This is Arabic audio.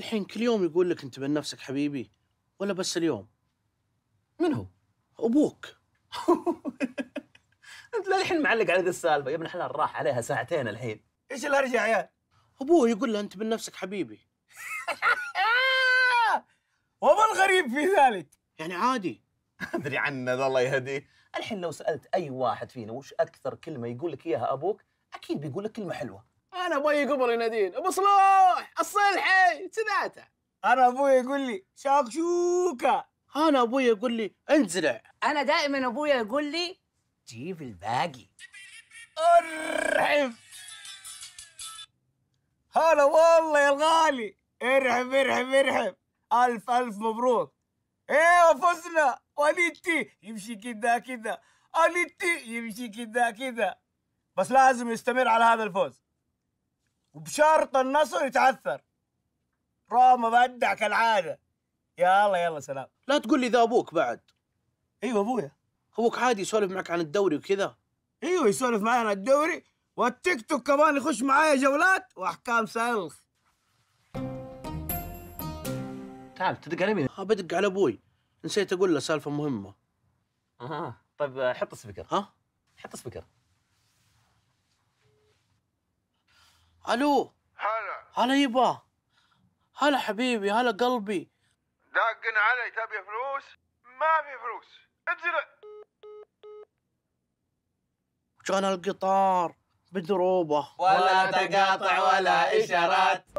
الحين كل يوم يقول لك انت من نفسك حبيبي ولا بس اليوم من هو ابوك انت للحين معلق على ذي السالفه يا ابن الحلال راح عليها ساعتين الحين ايش الهرجه يا عيال ابوه يقول له انت من نفسك حبيبي وما الغريب في ذلك يعني عادي ادري عنه ذا الله يهديه الحين لو سالت اي واحد فينا وش اكثر كلمه يقول لك اياها ابوك اكيد بيقول لك كلمه حلوه انا ابوي قبر ينادين ابو صلوح الصلحي سداته انا ابوي يقول لي شاكشوكه انا ابوي يقول لي انزلع انا دائما ابوي يقول لي جيب الباقي ارحب هلا والله يا الغالي ارحب ارحب ارحب الف الف مبروك ايوه فزنا والدتي يمشي كذا كذا والدتي يمشي كذا كذا بس لازم يستمر على هذا الفوز وبشرط النصر يتعثر روما بدع كالعاده يا الله يلا سلام لا تقول لي ذا ابوك بعد ايوه ابويا ابوك عادي يسولف معك عن الدوري وكذا ايوه يسولف معي عن الدوري والتيك توك كمان يخش معايا جولات واحكام سلخ تعال تدق على مين؟ ها بدق على ابوي نسيت اقول له سالفه مهمه اها طيب حط سبيكر ها حط سبيكر الو هلا هلا يبا هلا حبيبي هلا قلبي داقن علي تبي فلوس ما في فلوس انزل كان القطار بدروبه ولا تقاطع ولا اشارات